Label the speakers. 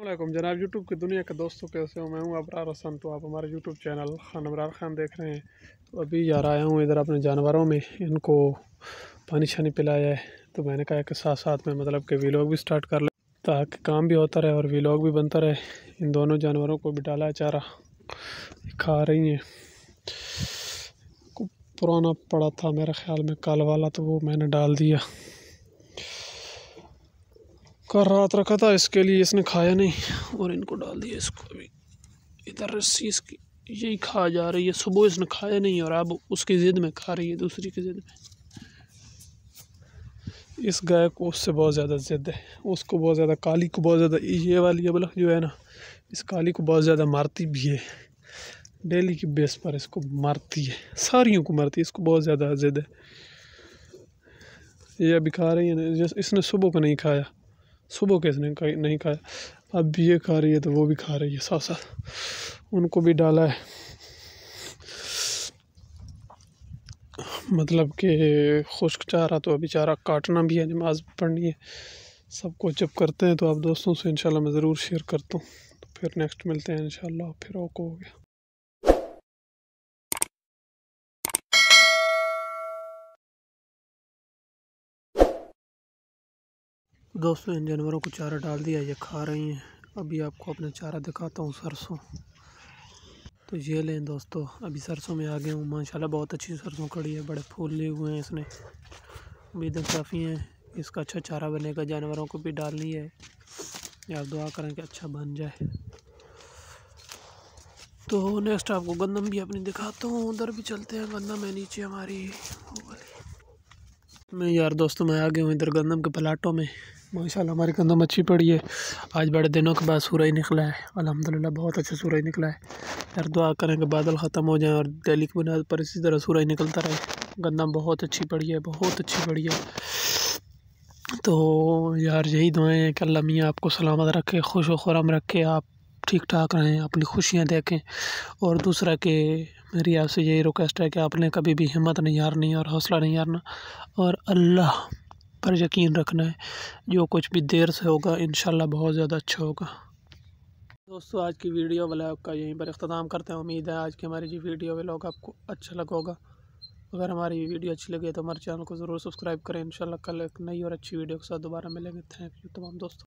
Speaker 1: अल्लाम जनाब यूट्यूब की दुनिया के दोस्तों कैसे हो मैं हूँ अबरार हसन तो आप हमारे यूट्यूब चैनल खान अबरार खान देख रहे हैं तो अभी यार आया हूँ इधर अपने जानवरों में इनको पानी छानी पिलाया है तो मैंने कहा कि साथ साथ में मतलब कि वीलॉग भी स्टार्ट कर लें ताकि काम भी होता रहे और वीलॉग भी बनता रहे इन दोनों जानवरों को भी डाला चारा खा रही हैं पुराना पड़ा था मेरे ख्याल में कल वाला तो वो मैंने डाल दिया का रात रखा था इसके लिए इसने खाया नहीं और इनको डाल दिया इसको अभी इधर रस्सी इसकी यही खा जा रही है सुबह इसने खाया नहीं और अब उसकी ज़िद में खा रही है दूसरी की ज़िद में इस गाय को उससे बहुत ज़्यादा ज़िद है उसको बहुत ज़्यादा काली को बहुत ज़्यादा ये वाली अबलख जो है ना इस काली को बहुत ज़्यादा मारती भी है डेली की बेस पर इसको मारती है सारियों को मारती है इसको बहुत ज़्यादा ज़िद है ये अभी खा रही है ना इसने सुबह को नहीं खाया सुबह किसने नहीं खाया अब ये खा रही है तो वो भी खा रही है साथ साथ उनको भी डाला है मतलब कि खुश्क चारा तो अभी चारा काटना भी है नमाज पढ़नी है सब कुछ जब करते हैं तो आप दोस्तों से इंशाल्लाह मैं ज़रूर शेयर करता हूँ तो फिर नेक्स्ट मिलते हैं इंशाल्लाह फिर ओको हो गया दोस्तों इन जानवरों को चारा डाल दिया ये खा रही हैं अभी आपको अपना चारा दिखाता हूँ सरसों तो ये लें दोस्तों अभी सरसों में आ गए हूँ माशाल्लाह बहुत अच्छी सरसों खड़ी है बड़े फूल लिए हुए हैं इसने उम्मीदें काफ़ी हैं इसका अच्छा चारा बनेगा जानवरों को भी डालनी है आप दुआ करें कि अच्छा बन जाए तो नेक्स्ट आपको गंदम भी अपनी दिखाता हूँ उधर भी चलते हैं गंदम है नीचे हमारी मैं यार दोस्तों मैं आ गया हूँ इधर गंदम के पलाटों में माशा हमारे में अच्छी पड़ी है आज बड़े दिनों के बाद सूरज निकला है अलहमदिल्ला बहुत अच्छा सूरज निकला है यार दुआ करें कि बादल ख़त्म हो जाए और दिल्ली की बुनियाद पर इसी तरह सूरज निकलता रहे गंदम बहुत अच्छी पड़ी है बहुत अच्छी पड़ी है तो यार यही दुआएँ हैं कि अल्लाह मियाँ आपको सलामत रखे खुश व खुरम रखे आप ठीक ठाक रहें अपनी खुशियाँ देखें और दूसरा कि मेरी आपसे यही रिक्वेस्ट है कि आपने कभी भी हिम्मत नहीं हारनी और हौसला नहीं हारना और अल्लाह पर यकीन रखना है जो कुछ भी देर से होगा इन बहुत ज़्यादा अच्छा होगा दोस्तों आज की वीडियो व्लॉग का यहीं पर अख्ताम करते हैं उम्मीद है आज की हमारी जी वीडियो व्लॉग आपको अच्छा लगा होगा अगर हमारी वीडियो अच्छी लगी तो हमारे चैनल को ज़रूर सब्सक्राइब करें इन कल एक नई और अच्छी वीडियो के साथ दोबारा मिलेंगे थैंक यू तमाम दोस्तों